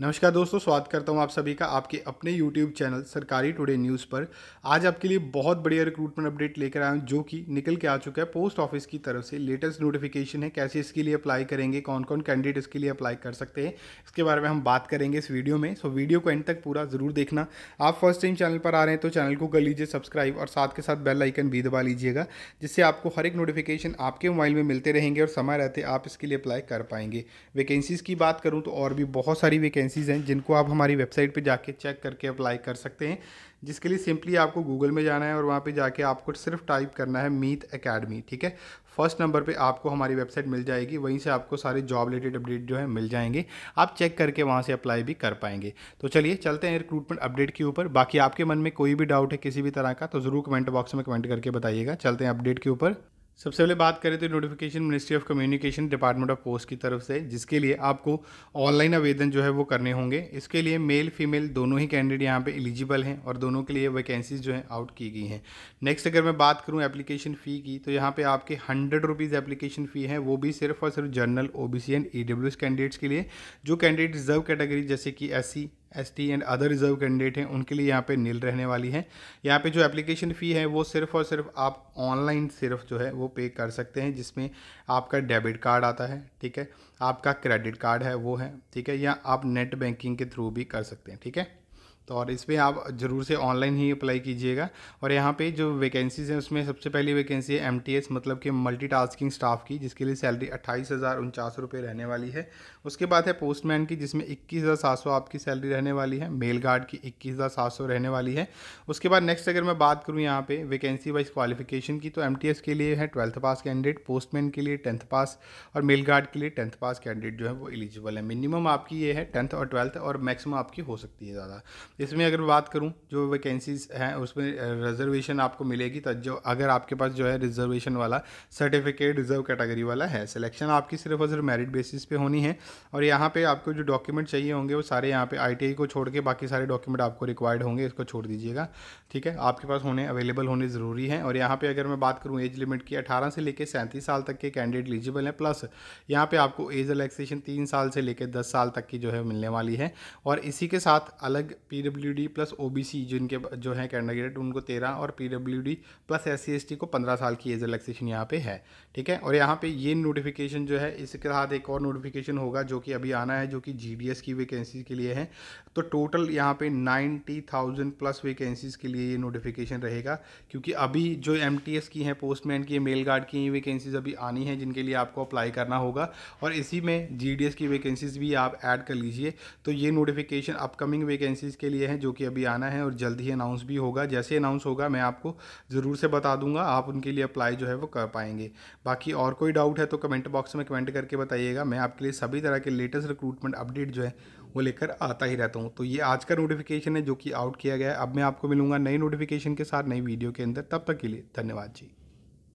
नमस्कार दोस्तों स्वागत करता हूं आप सभी का आपके अपने यूट्यूब चैनल सरकारी टुडे न्यूज़ पर आज आपके लिए बहुत बढ़िया रिक्रूटमेंट अपडेट लेकर आया हूं जो कि निकल के आ चुका है पोस्ट ऑफिस की तरफ से लेटेस्ट नोटिफिकेशन है कैसे इसके लिए अप्लाई करेंगे कौन कौन कैंडिडेट इसके लिए अप्लाई कर सकते हैं इसके बारे में हम बात करेंगे इस वीडियो में सो वीडियो को एंड तक पूरा ज़रूर देखना आप फर्स्ट टाइम चैनल पर आ रहे हैं तो चैनल को कर लीजिए सब्सक्राइब और साथ के साथ बेल आइकन भी दबा लीजिएगा जिससे आपको हर एक नोटिफिकेशन आपके मोबाइल में मिलते रहेंगे और समय रहते आप इसके लिए अप्लाई कर पाएंगे वैकेंसीज़ की बात करूँ तो और भी बहुत सारी वैकेंसी वैकेंसीज़ हैं जिनको आप हमारी वेबसाइट पे जाके चेक करके अप्लाई कर सकते हैं जिसके लिए सिंपली आपको गूगल में जाना है और वहाँ पे जाके आपको सिर्फ टाइप करना है मीत एकेडमी ठीक है फर्स्ट नंबर पे आपको हमारी वेबसाइट मिल जाएगी वहीं से आपको सारे जॉब रिलेटेड अपडेट जो है मिल जाएंगे आप चेक करके वहाँ से अप्लाई भी कर पाएंगे तो चलिए चलते हैं रिक्रूटमेंट अपडेट के ऊपर बाकी आपके मन में कोई भी डाउट है किसी भी तरह का तो ज़रूर कमेंट बॉक्स में कमेंट करके बताइएगा चलते हैं अपडेट के ऊपर सबसे पहले बात करें तो notification ministry of communication department of post की तरफ से जिसके लिए आपको ऑनलाइन आवेदन जो है वो करने होंगे इसके लिए मेल फीमेल दोनों ही कैंडिडेट यहाँ पे एलिजिबल हैं और दोनों के लिए वैकेंसीज जो हैं आउट की गई हैं नेक्स्ट अगर मैं बात करूँ एप्लीकेशन फ़ी की तो यहाँ पर आपके हंड्रेड रुपीज़ एप्लीकेशन फ़ी है वो भी सिर्फ और सिर्फ general O B C and E S candidates के लिए जो कैंडिडेट रिजर्व कैटेगरी जैसे कि S C S and other reserve candidate हैं उनके लिए यहाँ पे नील रहने वाली है यहाँ पे जो एप्लीकेशन फ़ी है वो सिर्फ और सिर्फ आप ऑनलाइन सिर्फ जो है वो पे कर सकते हैं जिसमें आपका डेबिट कार्ड आता है ठीक है आपका क्रेडिट कार्ड है वो है ठीक है या आप नेट बैंकिंग के थ्रू भी कर सकते हैं ठीक है तो और इस पर आप ज़रूर से ऑनलाइन ही अप्लाई कीजिएगा और यहाँ पे जो वैकेंसीज हैं उसमें सबसे पहली वैकेंसी है एम मतलब कि मल्टीटास्किंग स्टाफ की जिसके लिए सैलरी अट्ठाईस हज़ार उनचास रुपये रहने वाली है उसके बाद है पोस्टमैन की जिसमें इक्कीस हज़ार सात सौ आपकी सैलरी रहने वाली है मेल गार्ड की इक्कीस हज़ार सात सौ रहने वाली है उसके बाद नेक्स्ट अगर मैं बात करूँ यहाँ पे वैकेंसी वाइज क्वालिफिकेशन की तो एम के लिए है ट्वेल्थ पास कैंडिडेट पोस्टमैन के लिए टेंथ पास और मेल गार्ड के लिए टेंथ पास कैंडिडेट जो है वो एलिजिबल है मिनिमम आपकी ये है टेंथ और ट्वेल्थ और मैक्सिमम आपकी हो सकती है ज़्यादा इसमें अगर बात करूँ जो वैकेंसीज हैं उसमें रिजर्वेशन आपको मिलेगी तो जो अगर आपके पास जो है रिजर्वेशन वाला सर्टिफिकेट रिजर्व कैटेगरी वाला है सिलेक्शन आपकी सिर्फ और सिर्फ मेरिट बेसिस पे होनी है और यहाँ पे आपको जो डॉक्यूमेंट चाहिए होंगे वो सारे यहाँ पे आई को छोड़ के बाकी सारे डॉक्यूमेंट आपको रिक्वायर्ड होंगे इसको छोड़ दीजिएगा ठीक है आपके पास होने अवेलेबल होने ज़रूरी है और यहाँ पर अगर मैं बात करूँ एज लिमिट की अठारह से लेकर सैंतीस साल तक के कैंडिडेट एलिजिबल हैं प्लस यहाँ पर आपको एज रिलैक्सेशन तीन साल से लेकर दस साल तक की जो है मिलने वाली है और इसी के साथ अलग period W D plus O B C जिनके जो है कैंडिडेट उनको तेरह और P W D plus S C S T को पंद्रह साल की एज रिलैक्सेशन यहाँ पे है ठीक है और यहाँ पे ये नोटिफिकेशन जो है इसके साथ एक और नोटिफिकेशन होगा जो कि अभी आना है जो कि जी डी एस की वैकेंसी के लिए है तो टोटल यहाँ पे नाइन्टी थाउजेंड प्लस वैकेंसीज के लिए ये नोटिफिकेशन रहेगा क्योंकि अभी जो एम टी एस की हैं पोस्टमैन की मेल गार्ड की वैकेंसीज अभी आनी है जिनके लिए आपको अप्लाई करना होगा और इसी में जी डी एस की वैकेंसीज भी आप ऐड कर लीजिए तो ये नोटिफिकेशन अपकमिंग वैकेंसीज के लिए लिए हैं जो कि अभी आना है और जल्द ही अनाउंस भी होगा जैसे अनाउंस होगा मैं आपको ज़रूर से बता दूंगा आप उनके लिए अप्लाई जो है वो कर पाएंगे बाकी और कोई डाउट है तो कमेंट बॉक्स में कमेंट करके बताइएगा मैं आपके लिए सभी तरह के लेटेस्ट रिक्रूटमेंट अपडेट जो है वो लेकर आता ही रहता हूँ तो ये आज का नोटिफिकेशन है जो कि आउट किया गया है अब मैं आपको मिलूंगा नई नोटिफिकेशन के साथ नई वीडियो के अंदर तब तक के लिए धन्यवाद जी